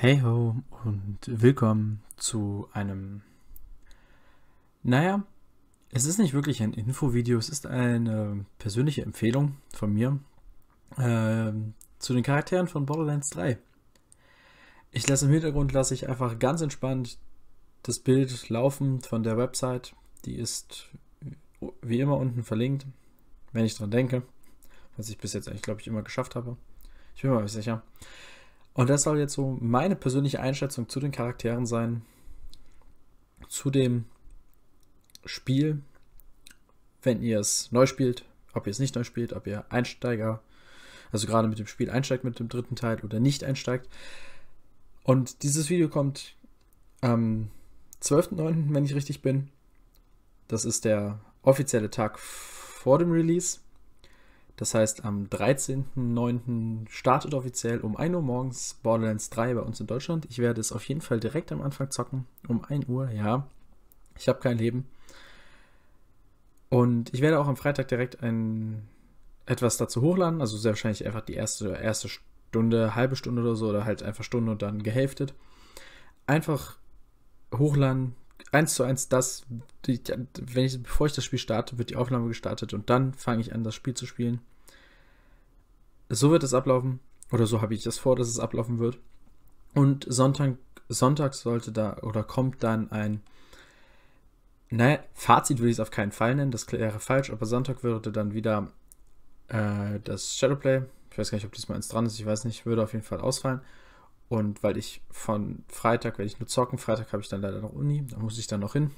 Hey ho und willkommen zu einem... Naja, es ist nicht wirklich ein Infovideo, es ist eine persönliche Empfehlung von mir äh, zu den Charakteren von Borderlands 3. Ich lasse im Hintergrund, lasse ich einfach ganz entspannt das Bild laufen von der Website. Die ist wie immer unten verlinkt, wenn ich dran denke. Was ich bis jetzt eigentlich, glaube ich, immer geschafft habe. Ich bin mir aber sicher. Und das soll jetzt so meine persönliche Einschätzung zu den Charakteren sein, zu dem Spiel, wenn ihr es neu spielt, ob ihr es nicht neu spielt, ob ihr Einsteiger, also gerade mit dem Spiel einsteigt mit dem dritten Teil oder nicht einsteigt. Und dieses Video kommt am 12.09., wenn ich richtig bin. Das ist der offizielle Tag vor dem Release. Das heißt, am 13.09. startet offiziell um 1 Uhr morgens Borderlands 3 bei uns in Deutschland. Ich werde es auf jeden Fall direkt am Anfang zocken. Um 1 Uhr, ja. Ich habe kein Leben. Und ich werde auch am Freitag direkt ein, etwas dazu hochladen. Also sehr wahrscheinlich einfach die erste, erste Stunde, halbe Stunde oder so. Oder halt einfach Stunde und dann gehälftet. Einfach hochladen, eins zu eins das, die, wenn ich, bevor ich das Spiel starte, wird die Aufnahme gestartet und dann fange ich an, das Spiel zu spielen. So wird es ablaufen, oder so habe ich das vor, dass es ablaufen wird. Und Sonntag, Sonntag sollte da, oder kommt dann ein, naja, Fazit würde ich es auf keinen Fall nennen, das wäre falsch, aber Sonntag würde dann wieder äh, das Shadowplay, ich weiß gar nicht, ob diesmal eins dran ist, ich weiß nicht, würde auf jeden Fall ausfallen. Und weil ich von Freitag, werde ich nur zocken, Freitag habe ich dann leider noch Uni, da muss ich dann noch hin.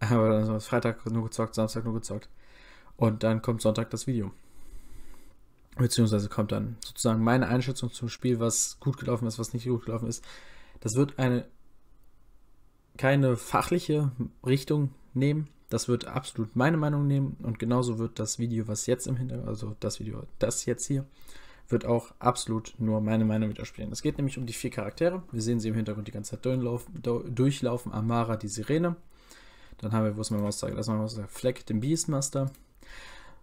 Aber dann ist Freitag nur gezockt, Samstag nur gezockt. Und dann kommt Sonntag das Video. Beziehungsweise kommt dann sozusagen meine Einschätzung zum Spiel, was gut gelaufen ist, was nicht gut gelaufen ist. Das wird eine keine fachliche Richtung nehmen. Das wird absolut meine Meinung nehmen. Und genauso wird das Video, was jetzt im Hintergrund, also das Video, das jetzt hier, wird auch absolut nur meine Meinung widerspiegeln. Es geht nämlich um die vier Charaktere. Wir sehen sie im Hintergrund die ganze Zeit durchlaufen. Amara, die Sirene. Dann haben wir, wo ist mein Mauster? Das ist mein Mauster. Fleck, den Beastmaster.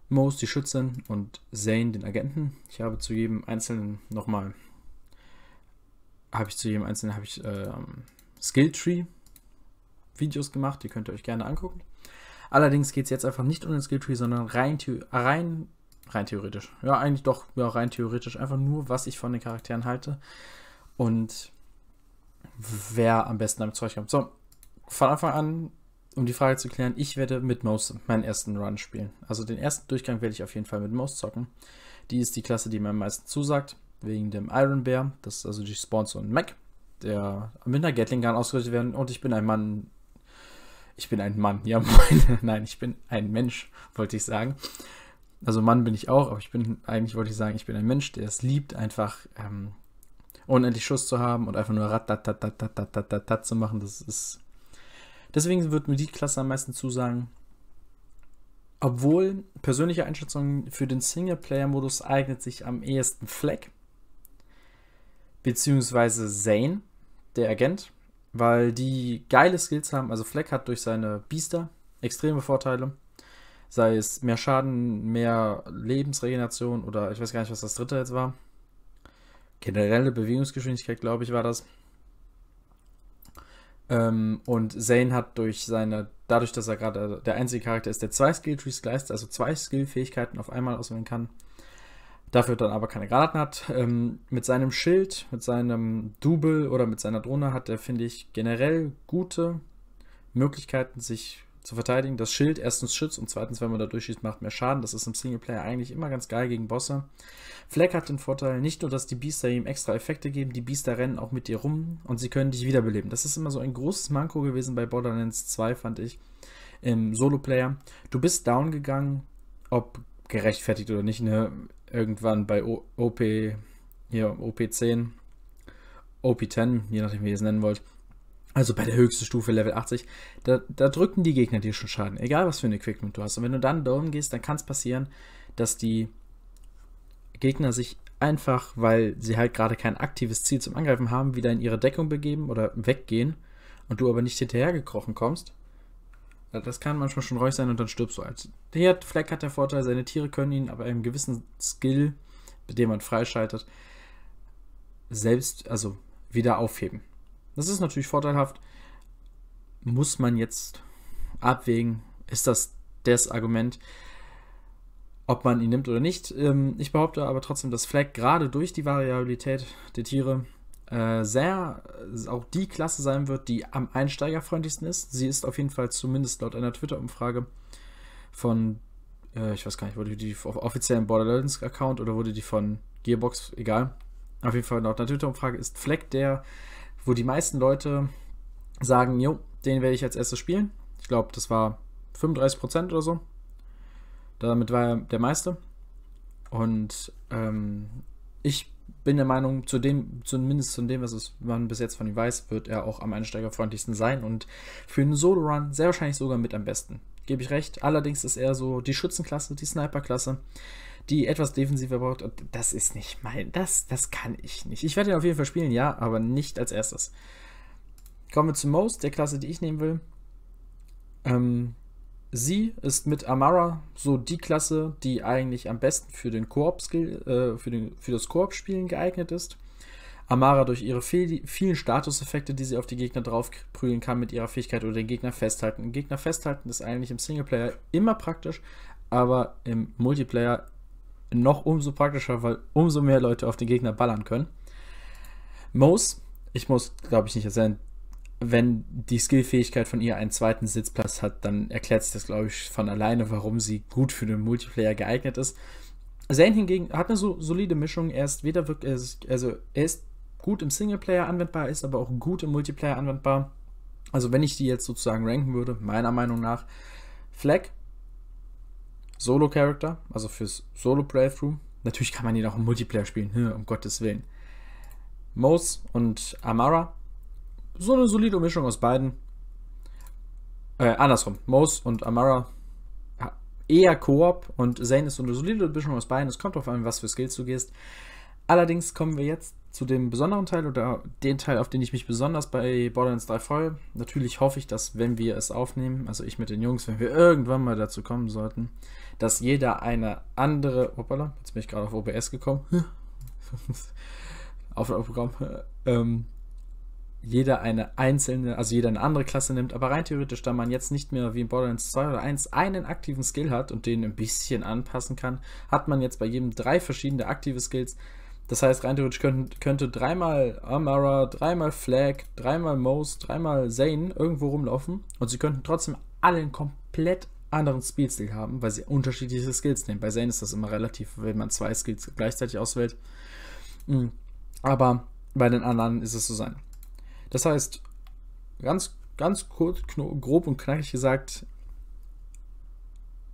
Moose, die Schützin. Und Zane, den Agenten. Ich habe zu jedem einzelnen nochmal. Habe ich zu jedem einzelnen habe ich äh, Skilltree Videos gemacht. Die könnt ihr euch gerne angucken. Allerdings geht es jetzt einfach nicht um den Skilltree, sondern rein, rein Rein theoretisch. Ja, eigentlich doch, ja, rein theoretisch. Einfach nur, was ich von den Charakteren halte und wer am besten damit Zeug kommt. So, von Anfang an, um die Frage zu klären, ich werde mit Most meinen ersten Run spielen. Also den ersten Durchgang werde ich auf jeden Fall mit Most zocken. Die ist die Klasse, die mir am meisten zusagt, wegen dem Iron Bear. Das ist also die Spawn so ein Mac, der mit einer Gatling Gun ausgerüstet werden. Und ich bin ein Mann. Ich bin ein Mann, ja moin. Nein, ich bin ein Mensch, wollte ich sagen also Mann bin ich auch, aber ich bin, eigentlich wollte ich sagen, ich bin ein Mensch, der es liebt, einfach ähm, unendlich Schuss zu haben und einfach nur ratatatatatatatatat zu machen. Das ist. Deswegen wird mir die Klasse am meisten zusagen. Obwohl persönliche Einschätzung für den Singleplayer-Modus eignet sich am ehesten Fleck beziehungsweise Zane, der Agent, weil die geile Skills haben. Also Fleck hat durch seine Biester extreme Vorteile sei es mehr Schaden, mehr Lebensregeneration oder ich weiß gar nicht, was das dritte jetzt war. Generelle Bewegungsgeschwindigkeit, glaube ich, war das. Ähm, und Zane hat durch seine, dadurch, dass er gerade der einzige Charakter ist, der zwei Skill-Trees gleist, also zwei Skill-Fähigkeiten auf einmal auswählen kann, dafür dann aber keine Granaten hat. Ähm, mit seinem Schild, mit seinem Double oder mit seiner Drohne hat er, finde ich, generell gute Möglichkeiten, sich zu verteidigen. Das Schild erstens schützt und zweitens, wenn man da durchschießt, macht mehr Schaden. Das ist im Singleplayer eigentlich immer ganz geil gegen Bosse. Fleck hat den Vorteil, nicht nur, dass die Biester ihm extra Effekte geben, die Biester rennen auch mit dir rum und sie können dich wiederbeleben. Das ist immer so ein großes Manko gewesen bei Borderlands 2, fand ich, im Solo-Player. Du bist down gegangen, ob gerechtfertigt oder nicht, ne? irgendwann bei o OP, hier, OP10, OP10, je nachdem, wie ihr es nennen wollt also bei der höchsten Stufe Level 80, da, da drücken die Gegner dir schon Schaden, egal was für ein Equipment du hast. Und wenn du dann down gehst, dann kann es passieren, dass die Gegner sich einfach, weil sie halt gerade kein aktives Ziel zum Angreifen haben, wieder in ihre Deckung begeben oder weggehen und du aber nicht hinterhergekrochen kommst. Das kann manchmal schon reuig sein und dann stirbst du als. Halt. Der Fleck hat der Vorteil, seine Tiere können ihn aber einem gewissen Skill, mit dem man freischaltet, selbst, also wieder aufheben. Das ist natürlich vorteilhaft. Muss man jetzt abwägen, ist das das Argument, ob man ihn nimmt oder nicht. Ähm, ich behaupte aber trotzdem, dass Flag gerade durch die Variabilität der Tiere äh, sehr äh, auch die Klasse sein wird, die am einsteigerfreundlichsten ist. Sie ist auf jeden Fall zumindest laut einer Twitter-Umfrage von, äh, ich weiß gar nicht, wurde die auf offiziellen Borderlands-Account oder wurde die von Gearbox, egal. Auf jeden Fall laut einer Twitter-Umfrage ist Fleck der wo die meisten Leute sagen, jo, den werde ich als erstes spielen. Ich glaube, das war 35% oder so. Damit war er der meiste. Und ähm, ich bin der Meinung, zu dem, zumindest zu dem, was man bis jetzt von ihm weiß, wird er auch am einsteigerfreundlichsten sein und für einen Solo-Run sehr wahrscheinlich sogar mit am besten. Gebe ich recht. Allerdings ist er so die Schützenklasse, die sniper klasse die etwas defensiver braucht. Und das ist nicht mein, das, das kann ich nicht. Ich werde ihn auf jeden Fall spielen, ja, aber nicht als erstes. Kommen wir zu Most, der Klasse, die ich nehmen will. Ähm, sie ist mit Amara so die Klasse, die eigentlich am besten für den Koop äh, für, für das Koop-Spielen geeignet ist. Amara durch ihre viel, vielen Statuseffekte, die sie auf die Gegner draufprügeln kann, mit ihrer Fähigkeit oder den Gegner festhalten. Den Gegner festhalten ist eigentlich im Singleplayer immer praktisch, aber im Multiplayer noch umso praktischer, weil umso mehr Leute auf den Gegner ballern können. Mose, ich muss, glaube ich, nicht erzählen, wenn die Skillfähigkeit von ihr einen zweiten Sitzplatz hat, dann erklärt sich das, glaube ich, von alleine, warum sie gut für den Multiplayer geeignet ist. Zane hingegen hat eine so solide Mischung. Er ist weder wirklich, also er ist gut im Singleplayer anwendbar, ist aber auch gut im Multiplayer anwendbar. Also wenn ich die jetzt sozusagen ranken würde, meiner Meinung nach, Flag solo character also fürs Solo-Playthrough. Natürlich kann man ihn auch im Multiplayer spielen, ne, um Gottes Willen. Mose und Amara. So eine solide Mischung aus beiden. Äh, andersrum. Mose und Amara eher Koop und Zane ist so eine solide Mischung aus beiden. Es kommt darauf an, was für Skills du gehst. Allerdings kommen wir jetzt zu dem besonderen Teil oder den Teil, auf den ich mich besonders bei Borderlands 3 freue. Natürlich hoffe ich, dass, wenn wir es aufnehmen, also ich mit den Jungs, wenn wir irgendwann mal dazu kommen sollten, dass jeder eine andere. Hoppala, jetzt bin ich gerade auf OBS gekommen. auf und auf Programm. Ähm, jeder eine einzelne, also jeder eine andere Klasse nimmt, aber rein theoretisch, da man jetzt nicht mehr wie in Borderlands 2 oder 1 einen aktiven Skill hat und den ein bisschen anpassen kann, hat man jetzt bei jedem drei verschiedene aktive Skills, das heißt, rein theoretisch könnte, könnte dreimal Amara, dreimal Flag, dreimal Mose, dreimal Zane irgendwo rumlaufen und sie könnten trotzdem alle einen komplett anderen Spielstil haben, weil sie unterschiedliche Skills nehmen. Bei Zane ist das immer relativ, wenn man zwei Skills gleichzeitig auswählt. Mhm. Aber bei den anderen ist es so sein. Das heißt, ganz, ganz kurz, grob und knackig gesagt,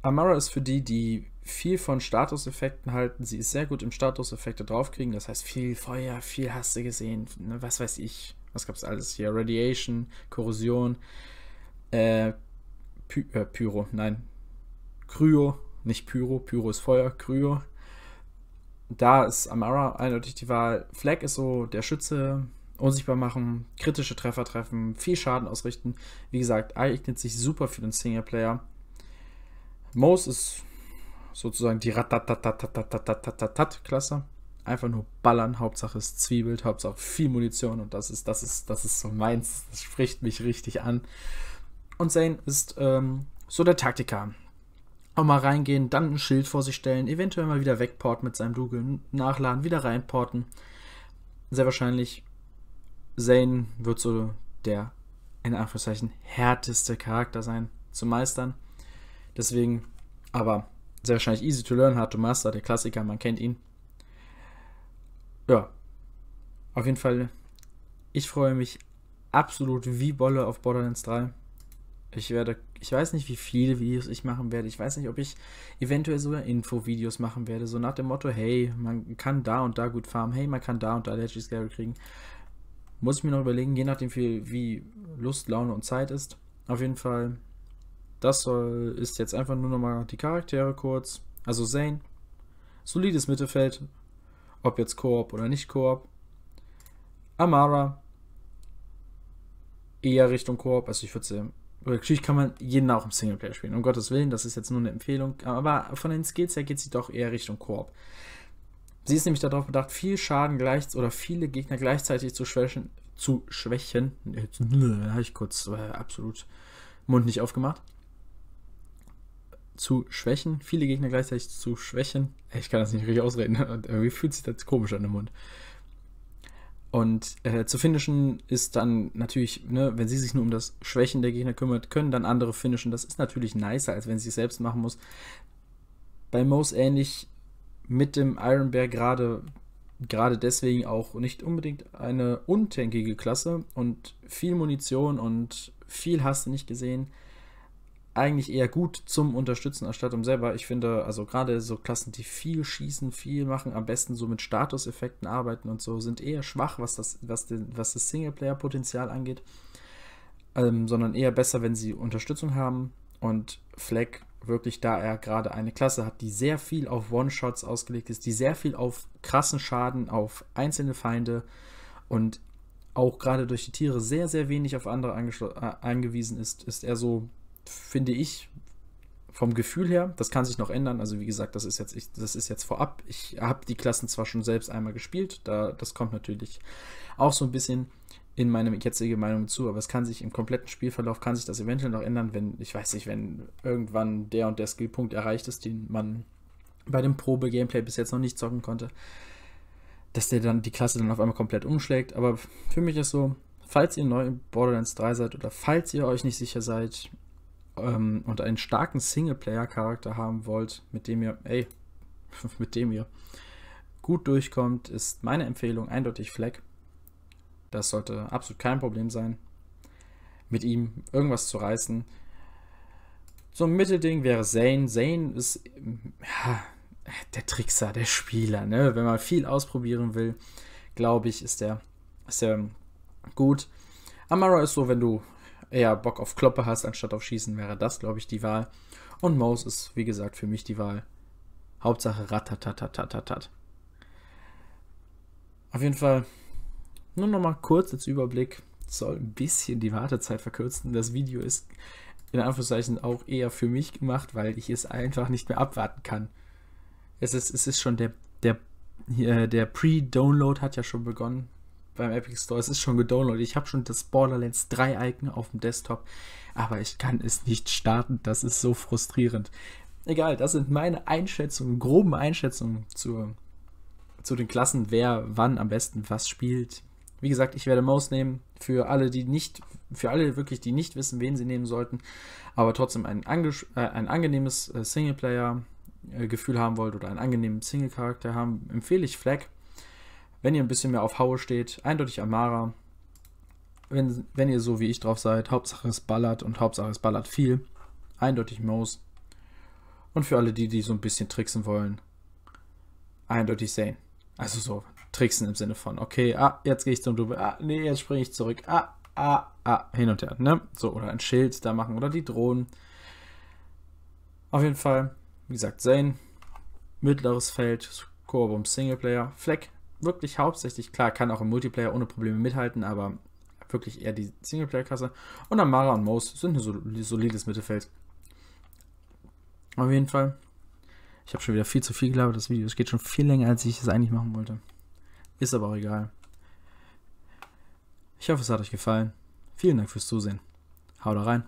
Amara ist für die, die viel von Statuseffekten halten. Sie ist sehr gut im Statuseffekte draufkriegen. Das heißt, viel Feuer, viel hast du gesehen, ne, was weiß ich. Was gab es alles hier? Radiation, Korrosion, äh, Py äh, Pyro, nein, Kryo, nicht Pyro, Pyro ist Feuer, Kryo. Da ist Amara eindeutig die Wahl. Flag ist so der Schütze, unsichtbar machen, kritische Treffer treffen, viel Schaden ausrichten. Wie gesagt, eignet sich super für den Singleplayer. Moos ist sozusagen die Ratatatatatatatatatat-Klasse. Einfach nur ballern, Hauptsache es zwiebelt, Hauptsache viel Munition und das ist, das ist, das ist so meins. Das spricht mich richtig an. Und Zane ist ähm, so der Taktiker. Auch mal reingehen, dann ein Schild vor sich stellen, eventuell mal wieder wegporten mit seinem Dougal, nachladen, wieder reinporten. Sehr wahrscheinlich, Zane wird so der, in Anführungszeichen, härteste Charakter sein zu meistern. Deswegen, aber sehr wahrscheinlich easy to learn, hard to master, der Klassiker, man kennt ihn. Ja, auf jeden Fall, ich freue mich absolut wie Bolle auf Borderlands 3. Ich werde, ich weiß nicht, wie viele Videos ich machen werde. Ich weiß nicht, ob ich eventuell sogar Info-Videos machen werde. So nach dem Motto, hey, man kann da und da gut farmen. Hey, man kann da und da Legendary kriegen. Muss ich mir noch überlegen, je nachdem, wie Lust, Laune und Zeit ist. Auf jeden Fall das soll, ist jetzt einfach nur nochmal die Charaktere kurz. Also Zane, solides Mittelfeld, ob jetzt Koop oder nicht Koop. Amara, eher Richtung Koop, also ich würde sie Natürlich kann man jeden auch im Singleplayer spielen, um Gottes Willen, das ist jetzt nur eine Empfehlung, aber von den Skills her geht sie doch eher Richtung Koop. Sie ist nämlich darauf bedacht, viel Schaden gleich oder viele Gegner gleichzeitig zu schwächen. Zu schwächen. Jetzt äh, habe ich kurz äh, absolut Mund nicht aufgemacht zu schwächen, viele Gegner gleichzeitig zu schwächen. Ich kann das nicht richtig ausreden, irgendwie fühlt sich das komisch an im Mund. Und äh, zu finishen ist dann natürlich, ne, wenn sie sich nur um das Schwächen der Gegner kümmert, können dann andere finishen. Das ist natürlich nicer, als wenn sie es selbst machen muss. Bei Moos ähnlich mit dem Iron Bear gerade gerade deswegen auch nicht unbedingt eine untankige Klasse und viel Munition und viel hast du nicht gesehen eigentlich eher gut zum Unterstützen anstatt um selber. Ich finde, also gerade so Klassen, die viel schießen, viel machen, am besten so mit Statuseffekten arbeiten und so, sind eher schwach, was das, was den, was das Singleplayer-Potenzial angeht, ähm, sondern eher besser, wenn sie Unterstützung haben. Und Fleck wirklich, da er gerade eine Klasse hat, die sehr viel auf One-Shots ausgelegt ist, die sehr viel auf krassen Schaden, auf einzelne Feinde und auch gerade durch die Tiere sehr, sehr wenig auf andere äh, angewiesen ist, ist er so finde ich, vom Gefühl her, das kann sich noch ändern. Also wie gesagt, das ist jetzt, ich, das ist jetzt vorab. Ich habe die Klassen zwar schon selbst einmal gespielt, da, das kommt natürlich auch so ein bisschen in meine jetzige Meinung zu, aber es kann sich im kompletten Spielverlauf, kann sich das eventuell noch ändern, wenn, ich weiß nicht, wenn irgendwann der und der Skillpunkt erreicht ist, den man bei dem Probe-Gameplay bis jetzt noch nicht zocken konnte, dass der dann die Klasse dann auf einmal komplett umschlägt. Aber für mich ist so, falls ihr neu in Borderlands 3 seid oder falls ihr euch nicht sicher seid, ähm, und einen starken Singleplayer-Charakter haben wollt, mit dem ihr, ey, mit dem ihr gut durchkommt, ist meine Empfehlung eindeutig Fleck. Das sollte absolut kein Problem sein, mit ihm irgendwas zu reißen. So ein Mittelding wäre Zane. Zane ist ja, der Trickser, der Spieler. Ne? Wenn man viel ausprobieren will, glaube ich, ist der, ist der gut. Amara ist so, wenn du eher Bock auf Kloppe hast, anstatt auf Schießen, wäre das, glaube ich, die Wahl. Und Mouse ist, wie gesagt, für mich die Wahl. Hauptsache ratatatatatat. Auf jeden Fall, nur nochmal kurz als Überblick. soll ein bisschen die Wartezeit verkürzen. Das Video ist in Anführungszeichen auch eher für mich gemacht, weil ich es einfach nicht mehr abwarten kann. Es ist, es ist schon der, der, der Pre-Download hat ja schon begonnen beim Epic Store. Es ist schon gedownloadet. Ich habe schon das Borderlands 3 Icon auf dem Desktop, aber ich kann es nicht starten. Das ist so frustrierend. Egal, das sind meine Einschätzungen, groben Einschätzungen zu, zu den Klassen, wer wann am besten was spielt. Wie gesagt, ich werde Maus nehmen für alle, die nicht, für alle wirklich, die nicht wissen, wen sie nehmen sollten, aber trotzdem ein, ange äh, ein angenehmes äh, Singleplayer-Gefühl äh, haben wollt oder einen angenehmen Single-Charakter haben, empfehle ich Flag wenn ihr ein bisschen mehr auf Haue steht, eindeutig Amara. Wenn, wenn ihr so wie ich drauf seid, Hauptsache es ballert und Hauptsache es ballert viel, eindeutig Moos. Und für alle die, die so ein bisschen tricksen wollen, eindeutig Zane. Also so, tricksen im Sinne von, okay, ah, jetzt gehe ich zum Double, ah, nee, jetzt springe ich zurück, ah, ah, ah, hin und her, ne? So, oder ein Schild da machen oder die Drohnen. Auf jeden Fall, wie gesagt, Zane, mittleres Feld, Koop im Singleplayer, Fleck wirklich hauptsächlich, klar, kann auch im Multiplayer ohne Probleme mithalten, aber wirklich eher die Singleplayer-Klasse. Und Amara und Moose sind ein solides Mittelfeld. Auf jeden Fall. Ich habe schon wieder viel zu viel gelabert, das Video. Es geht schon viel länger, als ich es eigentlich machen wollte. Ist aber auch egal. Ich hoffe, es hat euch gefallen. Vielen Dank fürs Zusehen. Haut rein.